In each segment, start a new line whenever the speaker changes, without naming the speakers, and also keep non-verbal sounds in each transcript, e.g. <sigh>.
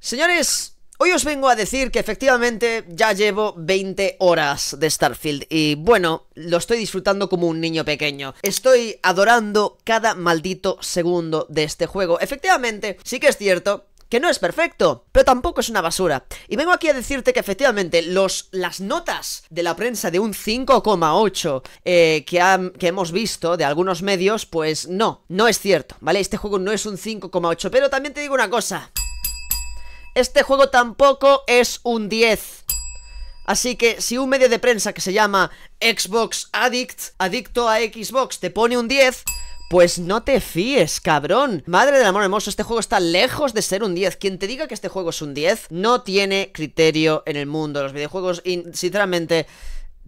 Señores, hoy os vengo a decir que efectivamente ya llevo 20 horas de Starfield y bueno, lo estoy disfrutando como un niño pequeño. Estoy adorando cada maldito segundo de este juego. Efectivamente, sí que es cierto que no es perfecto, pero tampoco es una basura. Y vengo aquí a decirte que efectivamente los, las notas de la prensa de un 5,8 eh, que, que hemos visto de algunos medios, pues no, no es cierto, ¿vale? Este juego no es un 5,8, pero también te digo una cosa este juego tampoco es un 10. Así que si un medio de prensa que se llama Xbox Addict, adicto a Xbox, te pone un 10, pues no te fíes, cabrón. Madre del amor hermoso, este juego está lejos de ser un 10. Quien te diga que este juego es un 10, no tiene criterio en el mundo. Los videojuegos, sinceramente,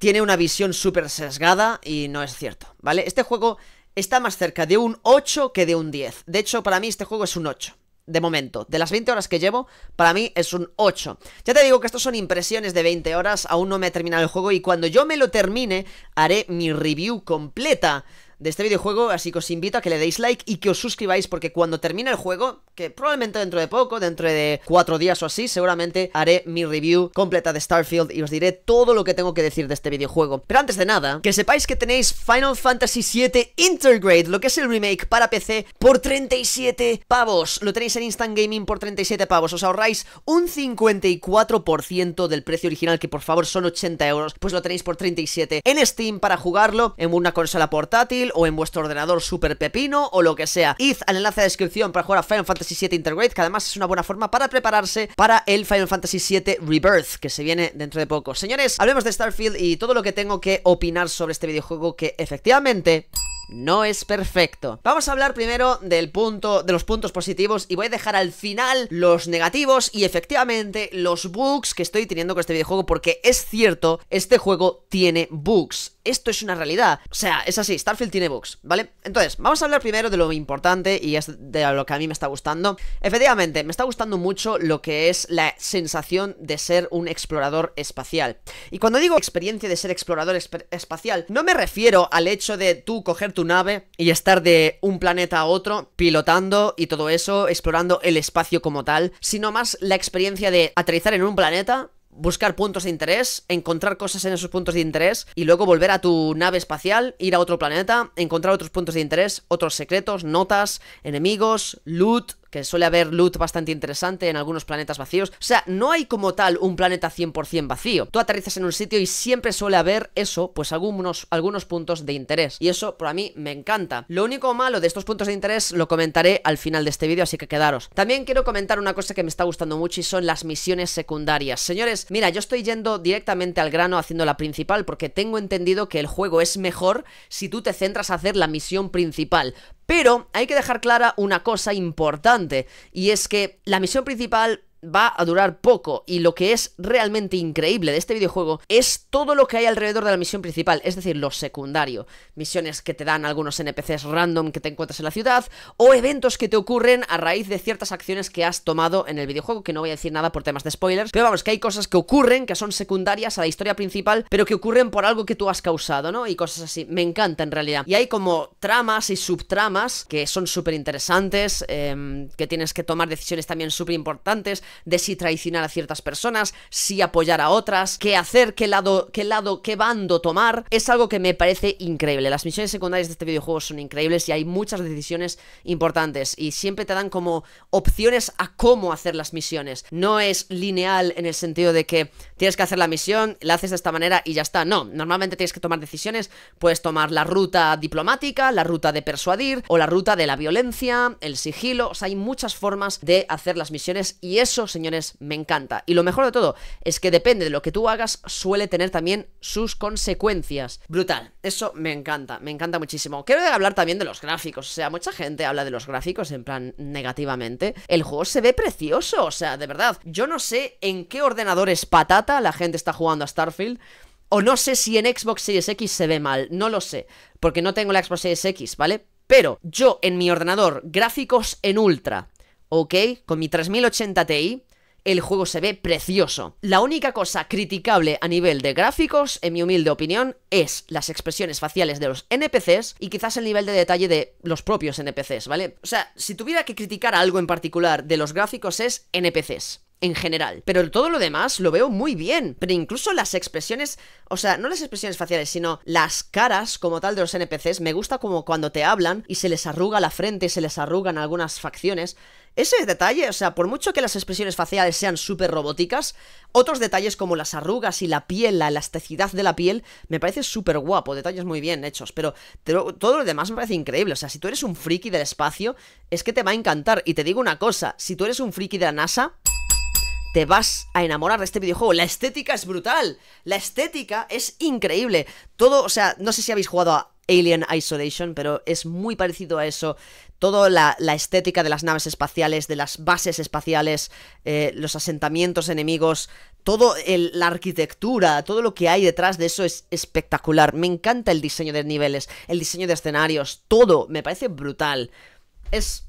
tiene una visión súper sesgada y no es cierto, ¿vale? Este juego está más cerca de un 8 que de un 10. De hecho, para mí este juego es un 8 de momento, de las 20 horas que llevo, para mí es un 8. Ya te digo que estas son impresiones de 20 horas, aún no me he terminado el juego y cuando yo me lo termine haré mi review completa de este videojuego, así que os invito a que le deis like y que os suscribáis porque cuando termine el juego, que probablemente dentro de poco, dentro de cuatro días o así, seguramente haré mi review completa de Starfield y os diré todo lo que tengo que decir de este videojuego. Pero antes de nada, que sepáis que tenéis Final Fantasy VII Intergrade, lo que es el remake para PC, por 37 pavos. Lo tenéis en Instant Gaming por 37 pavos. Os ahorráis un 54% del precio original, que por favor son 80 euros, pues lo tenéis por 37 en Steam para jugarlo en una consola portátil o en vuestro ordenador super pepino o lo que sea. Id al enlace de descripción para jugar a Final Fantasy VII Intergrade, que además es una buena forma para prepararse para el Final Fantasy VII Rebirth, que se viene dentro de poco. Señores, hablemos de Starfield y todo lo que tengo que opinar sobre este videojuego que efectivamente no es perfecto. Vamos a hablar primero del punto, de los puntos positivos y voy a dejar al final los negativos y efectivamente los bugs que estoy teniendo con este videojuego porque es cierto, este juego tiene bugs esto es una realidad. O sea, es así, Starfield tiene bugs, ¿vale? Entonces, vamos a hablar primero de lo importante y es de lo que a mí me está gustando. Efectivamente, me está gustando mucho lo que es la sensación de ser un explorador espacial. Y cuando digo experiencia de ser explorador espacial, no me refiero al hecho de tú coger tu nave y estar de un planeta a otro, pilotando y todo eso, explorando el espacio como tal, sino más la experiencia de aterrizar en un planeta, buscar puntos de interés, encontrar cosas en esos puntos de interés y luego volver a tu nave espacial, ir a otro planeta, encontrar otros puntos de interés, otros secretos, notas, enemigos, loot, que suele haber loot bastante interesante en algunos planetas vacíos. O sea, no hay como tal un planeta 100% vacío. Tú aterrizas en un sitio y siempre suele haber eso, pues algunos, algunos puntos de interés. Y eso, para mí, me encanta. Lo único malo de estos puntos de interés lo comentaré al final de este vídeo, así que quedaros. También quiero comentar una cosa que me está gustando mucho y son las misiones secundarias. Señores, mira, yo estoy yendo directamente al grano haciendo la principal porque tengo entendido que el juego es mejor si tú te centras a hacer la misión principal. Pero hay que dejar clara una cosa importante, y es que la misión principal va a durar poco y lo que es realmente increíble de este videojuego es todo lo que hay alrededor de la misión principal, es decir, lo secundario. Misiones que te dan algunos NPCs random que te encuentras en la ciudad o eventos que te ocurren a raíz de ciertas acciones que has tomado en el videojuego, que no voy a decir nada por temas de spoilers, pero vamos, que hay cosas que ocurren que son secundarias a la historia principal, pero que ocurren por algo que tú has causado, ¿no? Y cosas así. Me encanta en realidad. Y hay como tramas y subtramas que son súper interesantes, em, que tienes que tomar decisiones también súper importantes, de si traicionar a ciertas personas, si apoyar a otras, qué hacer, qué lado, qué lado, qué bando tomar, es algo que me parece increíble. Las misiones secundarias de este videojuego son increíbles y hay muchas decisiones importantes y siempre te dan como opciones a cómo hacer las misiones. No es lineal en el sentido de que tienes que hacer la misión, la haces de esta manera y ya está. No, normalmente tienes que tomar decisiones, puedes tomar la ruta diplomática, la ruta de persuadir o la ruta de la violencia, el sigilo, o sea, hay muchas formas de hacer las misiones y eso señores, me encanta. Y lo mejor de todo es que depende de lo que tú hagas, suele tener también sus consecuencias. Brutal. Eso me encanta, me encanta muchísimo. Quiero hablar también de los gráficos. O sea, mucha gente habla de los gráficos en plan negativamente. El juego se ve precioso, o sea, de verdad. Yo no sé en qué ordenadores patata la gente está jugando a Starfield. O no sé si en Xbox Series X se ve mal, no lo sé, porque no tengo la Xbox Series X, ¿vale? Pero yo en mi ordenador, gráficos en ultra, ¿ok? Con mi 3080 Ti, el juego se ve precioso. La única cosa criticable a nivel de gráficos, en mi humilde opinión, es las expresiones faciales de los NPCs y quizás el nivel de detalle de los propios NPCs, ¿vale? O sea, si tuviera que criticar algo en particular de los gráficos es NPCs en general. Pero todo lo demás lo veo muy bien. Pero incluso las expresiones, o sea, no las expresiones faciales, sino las caras como tal de los NPCs, me gusta como cuando te hablan y se les arruga la frente, y se les arrugan algunas facciones. Ese detalle, o sea, por mucho que las expresiones faciales sean súper robóticas, otros detalles como las arrugas y la piel, la elasticidad de la piel, me parece súper guapo, detalles muy bien hechos, pero todo lo demás me parece increíble, o sea, si tú eres un friki del espacio, es que te va a encantar, y te digo una cosa, si tú eres un friki de la NASA, te vas a enamorar de este videojuego. La estética es brutal, la estética es increíble. Todo, o sea, no sé si habéis jugado a Alien Isolation, pero es muy parecido a eso. Toda la, estética de las naves espaciales, de las bases espaciales, eh, los asentamientos enemigos, todo la arquitectura, todo lo que hay detrás de eso es espectacular. Me encanta el diseño de niveles, el diseño de escenarios, todo me parece brutal. Es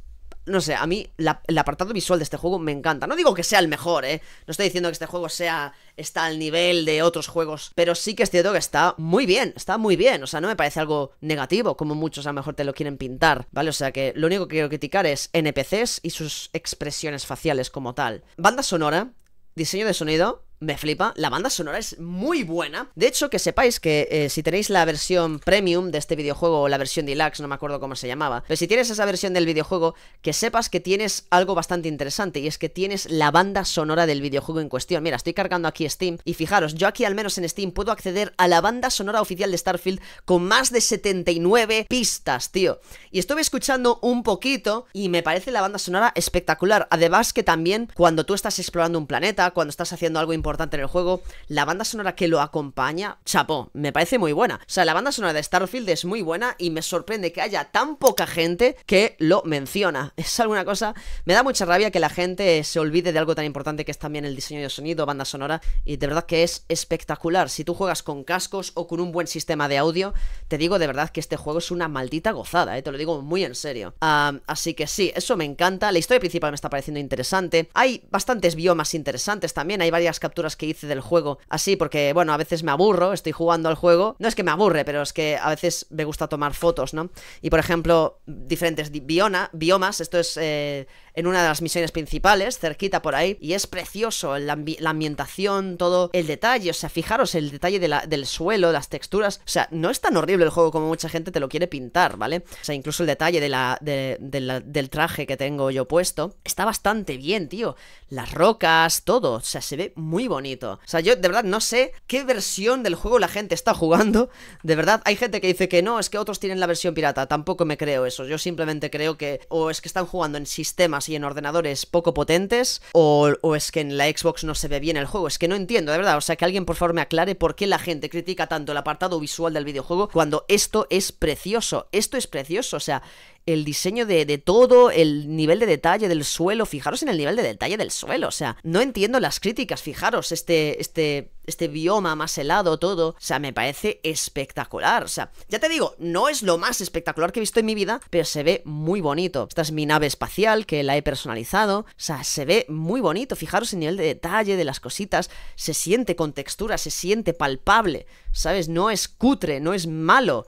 no sé, a mí el apartado visual de este juego me encanta. No digo que sea el mejor, ¿eh? No estoy diciendo que este juego sea está al nivel de otros juegos, pero sí que es cierto que está muy bien, está muy bien. O sea, no me parece algo negativo, como muchos a lo mejor te lo quieren pintar, ¿vale? O sea que lo único que quiero criticar es NPCs y sus expresiones faciales como tal. Banda sonora, diseño de sonido, me flipa. La banda sonora es muy buena. De hecho, que sepáis que eh, si tenéis la versión premium de este videojuego o la versión deluxe, no me acuerdo cómo se llamaba, pero si tienes esa versión del videojuego, que sepas que tienes algo bastante interesante y es que tienes la banda sonora del videojuego en cuestión. Mira, estoy cargando aquí Steam y fijaros, yo aquí al menos en Steam puedo acceder a la banda sonora oficial de Starfield con más de 79 pistas, tío. Y estuve escuchando un poquito y me parece la banda sonora espectacular. Además que también cuando tú estás explorando un planeta, cuando estás haciendo algo importante, en el juego. La banda sonora que lo acompaña, chapó, me parece muy buena. O sea, la banda sonora de Starfield es muy buena y me sorprende que haya tan poca gente que lo menciona. <laughs> Es alguna cosa, me da mucha rabia que la gente se olvide de algo tan importante que es también el diseño de sonido, banda sonora, y de verdad que es espectacular. Si tú juegas con cascos o con un buen sistema de audio, te digo de verdad que este juego es una maldita gozada, ¿eh? te lo digo muy en serio. así que sí, eso me encanta. La historia principal me está pareciendo interesante. Hay bastantes biomas interesantes también, hay varias capturas que hice del juego así, porque, bueno, a veces me aburro, estoy jugando al juego. No es que me aburre, pero es que a veces me gusta tomar fotos, ¿no? Y por ejemplo, diferentes biomas, esto es eh, en una de las misiones principales, cerquita por ahí, y es precioso la, ambientación, todo el detalle, o sea, fijaros el detalle de del suelo, las texturas, o sea, no es tan horrible el juego como mucha gente te lo quiere pintar, ¿vale? O sea, incluso el detalle de la, de, del traje que tengo yo puesto, está bastante bien, tío, las rocas, todo, o sea, se ve muy bonito, o sea, yo de verdad no sé qué versión del juego la gente está jugando, de verdad, hay gente que dice que no, es que otros tienen la versión pirata, tampoco me creo eso, yo simplemente creo que, o es que están jugando en sistemas, y en ordenadores poco potentes, o, o, es que en la Xbox no se ve bien el juego, es que no entiendo, de verdad, o sea, que alguien por favor me aclare por qué la gente critica tanto el apartado visual del videojuego cuando esto es precioso, esto es precioso, o sea, el diseño de, todo, el nivel de detalle del suelo. Fijaros en el nivel de detalle del suelo. O sea, no entiendo las críticas. Fijaros, este, este, este bioma más helado, todo. O sea, me parece espectacular. O sea, ya te digo, no es lo más espectacular que he visto en mi vida, pero se ve muy bonito. Esta es mi nave espacial que la he personalizado. O sea, se ve muy bonito. Fijaros en el nivel de detalle de las cositas. Se siente con textura, se siente palpable. ¿Sabes? No es cutre, no es malo.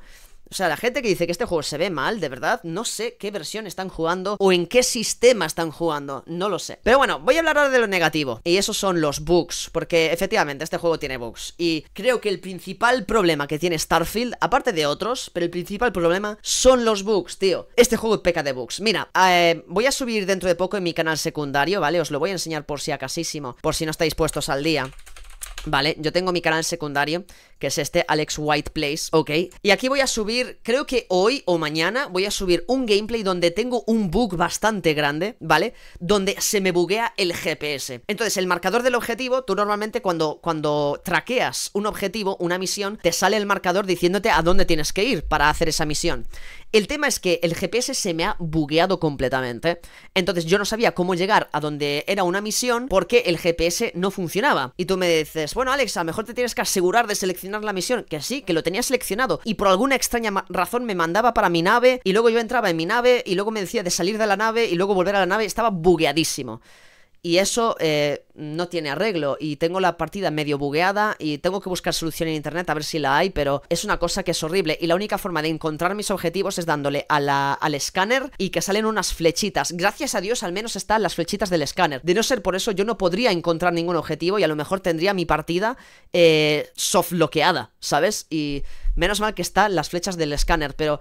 O sea, la gente que dice que este juego se ve mal, de verdad, no sé qué versión están jugando o en qué sistema están jugando, no lo sé. Pero bueno, voy a hablar ahora de lo negativo. Y esos son los bugs, porque efectivamente este juego tiene bugs. Y creo que el principal problema que tiene Starfield, aparte de otros, pero el principal problema son los bugs, tío. Este juego peca de bugs. Mira, eh, voy a subir dentro de poco en mi canal secundario, ¿vale? Os lo voy a enseñar por si acasísimo, por si no estáis puestos al día. Vale, yo tengo mi canal secundario que es este Alex White Place, ¿ok? Y aquí voy a subir, creo que hoy o mañana voy a subir un gameplay donde tengo un bug bastante grande, ¿vale? Donde se me buguea el GPS. Entonces, el marcador del objetivo, tú normalmente cuando, cuando traqueas un objetivo, una misión, te sale el marcador diciéndote a dónde tienes que ir para hacer esa misión. El tema es que el GPS se me ha bugueado completamente. Entonces yo no sabía cómo llegar a donde era una misión porque el GPS no funcionaba. Y tú me dices, bueno Alexa, mejor te tienes que asegurar de seleccionar la misión, que sí, que lo tenía seleccionado y por alguna extraña razón me mandaba para mi nave y luego yo entraba en mi nave y luego me decía de salir de la nave y luego volver a la nave, estaba bugueadísimo y eso eh, no tiene arreglo y tengo la partida medio bugueada y tengo que buscar solución en internet a ver si la hay, pero es una cosa que es horrible y la única forma de encontrar mis objetivos es dándole al escáner y que salen unas flechitas. Gracias a Dios al menos están las flechitas del escáner. De no ser por eso yo no podría encontrar ningún objetivo y a lo mejor tendría mi partida eh, bloqueada ¿sabes? Y menos mal que están las flechas del escáner, pero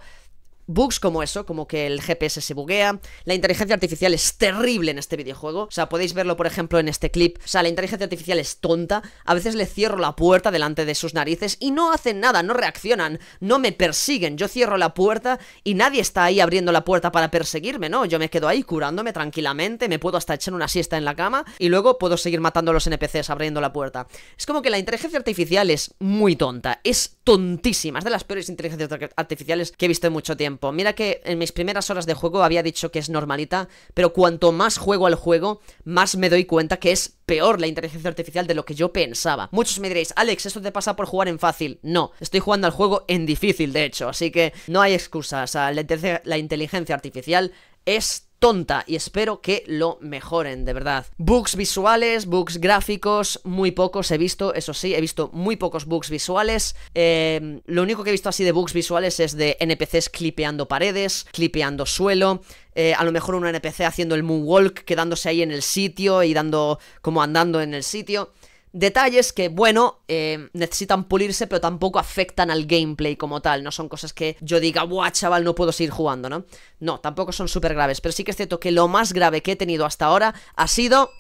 bugs como eso, como que el GPS se buguea. La inteligencia artificial es terrible en este videojuego. O sea, podéis verlo, por ejemplo, en este clip. O sea, la inteligencia artificial es tonta. A veces le cierro la puerta delante de sus narices y no hacen nada, no reaccionan, no me persiguen. Yo cierro la puerta y nadie está ahí abriendo la puerta para perseguirme, ¿no? Yo me quedo ahí curándome tranquilamente, me puedo hasta echar una siesta en la cama y luego puedo seguir matando a los NPCs abriendo la puerta. Es como que la inteligencia artificial es muy tonta, es tontísima, es de las peores inteligencias artificiales que he visto en mucho tiempo. Mira que en mis primeras horas de juego había dicho que es normalita, pero cuanto más juego al juego, más me doy cuenta que es peor la inteligencia artificial de lo que yo pensaba. Muchos me diréis, Alex, esto te pasa por jugar en fácil. No, estoy jugando al juego en difícil, de hecho, así que no hay excusas. O sea, la inteligencia artificial es tonta y espero que lo mejoren, de verdad. Bugs visuales, bugs gráficos, muy pocos he visto, eso sí, he visto muy pocos bugs visuales. Em, lo único que he visto así de bugs visuales es de NPCs clipeando paredes, clipeando suelo, eh, a lo mejor un NPC haciendo el moonwalk, quedándose ahí en el sitio y dando como andando en el sitio. Detalles que, bueno, eh, necesitan pulirse, pero tampoco afectan al gameplay como tal. No son cosas que yo diga, ¡buah, chaval, no puedo seguir jugando, ¿no? No, tampoco son súper graves. Pero sí que es cierto que lo más grave que he tenido hasta ahora ha sido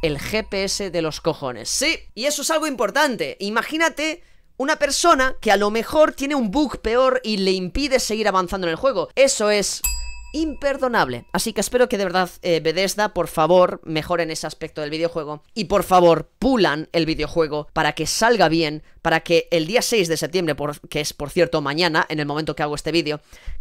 el GPS de los cojones. Sí, y eso es algo importante. Imagínate una persona que a lo mejor tiene un bug peor y le impide seguir avanzando en el juego. Eso es imperdonable. Así que espero que de verdad eh, Bethesda, por favor, mejoren ese aspecto del videojuego y por favor, pulan el videojuego para que salga bien, para que el día 6 de septiembre, que es por cierto mañana, en el momento que hago este vídeo,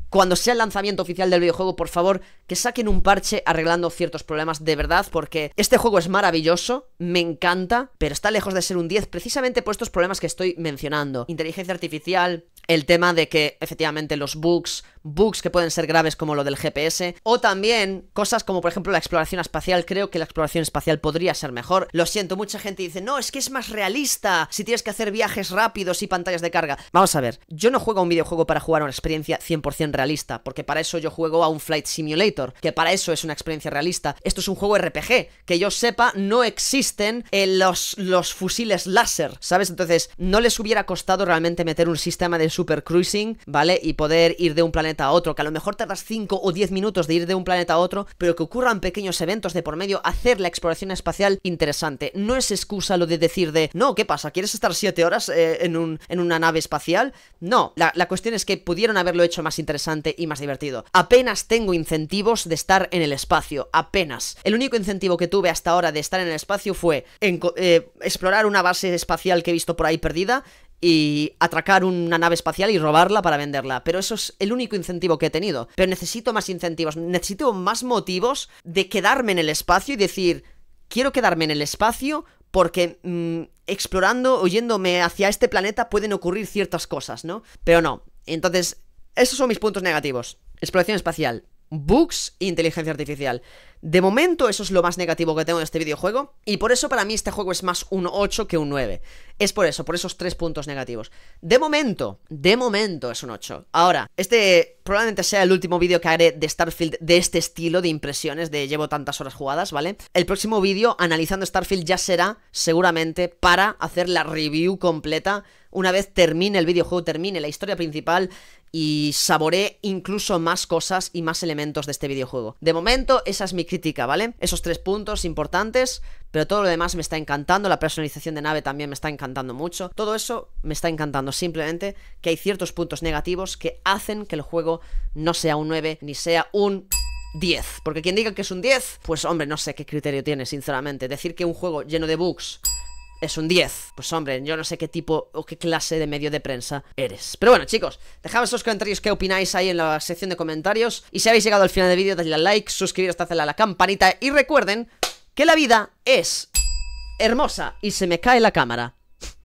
cuando sea el lanzamiento oficial del videojuego, por favor, que saquen un parche arreglando ciertos problemas de verdad, porque este juego es maravilloso, me encanta, pero está lejos de ser un 10 precisamente por estos problemas que estoy mencionando. Inteligencia artificial, el tema de que efectivamente los bugs bugs que pueden ser graves como lo del GPS, o también cosas como por ejemplo la exploración espacial, creo que la exploración espacial podría ser mejor. Lo siento, mucha gente dice, no, es que es más realista si tienes que hacer viajes rápidos y pantallas de carga. Vamos a ver, yo no juego a un videojuego para jugar a una experiencia 100% realista, porque para eso yo juego a un Flight Simulator, que para eso es una experiencia realista. Esto es un juego RPG, que yo sepa no existen eh, los, los fusiles láser, ¿sabes? Entonces, no les hubiera costado realmente meter un sistema de super cruising, ¿vale? Y poder ir de un planeta a otro, que a lo mejor tardas 5 o 10 minutos de ir de un planeta a otro, pero que ocurran pequeños eventos de por medio, hacer la exploración espacial interesante. No es excusa lo de decir de, no, ¿qué pasa? ¿Quieres estar 7 horas eh, en, un, en una nave espacial? No, la, cuestión es que pudieron haberlo hecho más interesante y más divertido. Apenas tengo incentivos de estar en el espacio, apenas. El único incentivo que tuve hasta ahora de estar en el espacio fue eh, explorar una base espacial que he visto por ahí perdida y atracar una nave espacial y robarla para venderla. Pero eso es el único incentivo que he tenido. Pero necesito más incentivos, necesito más motivos de quedarme en el espacio y decir, quiero quedarme en el espacio porque mm, explorando, oyéndome hacia este planeta pueden ocurrir ciertas cosas, ¿no? Pero no. Entonces, esos son mis puntos negativos. Exploración espacial bugs e inteligencia artificial. De momento eso es lo más negativo que tengo de este videojuego y por eso para mí este juego es más un 8 que un 9. Es por eso, por esos tres puntos negativos. De momento, de momento es un 8. Ahora, este probablemente sea el último vídeo que haré de Starfield de este estilo de impresiones de llevo tantas horas jugadas, ¿vale? El próximo vídeo analizando Starfield ya será seguramente para hacer la review completa una vez termine el videojuego, termine la historia principal y saboreé incluso más cosas y más elementos de este videojuego. De momento, esa es mi crítica, ¿vale? Esos tres puntos importantes, pero todo lo demás me está encantando, la personalización de nave también me está encantando mucho, todo eso me está encantando, simplemente que hay ciertos puntos negativos que hacen que el juego no sea un 9 ni sea un 10, porque quien diga que es un 10, pues hombre, no sé qué criterio tiene, sinceramente, decir que un juego lleno de bugs es un 10. Pues hombre, yo no sé qué tipo o qué clase de medio de prensa eres. Pero bueno, chicos, dejadme esos comentarios que opináis ahí en la sección de comentarios. Y si habéis llegado al final del vídeo, dadle a like, suscribiros, dadle a la campanita. Y recuerden que la vida es hermosa y se me cae la cámara.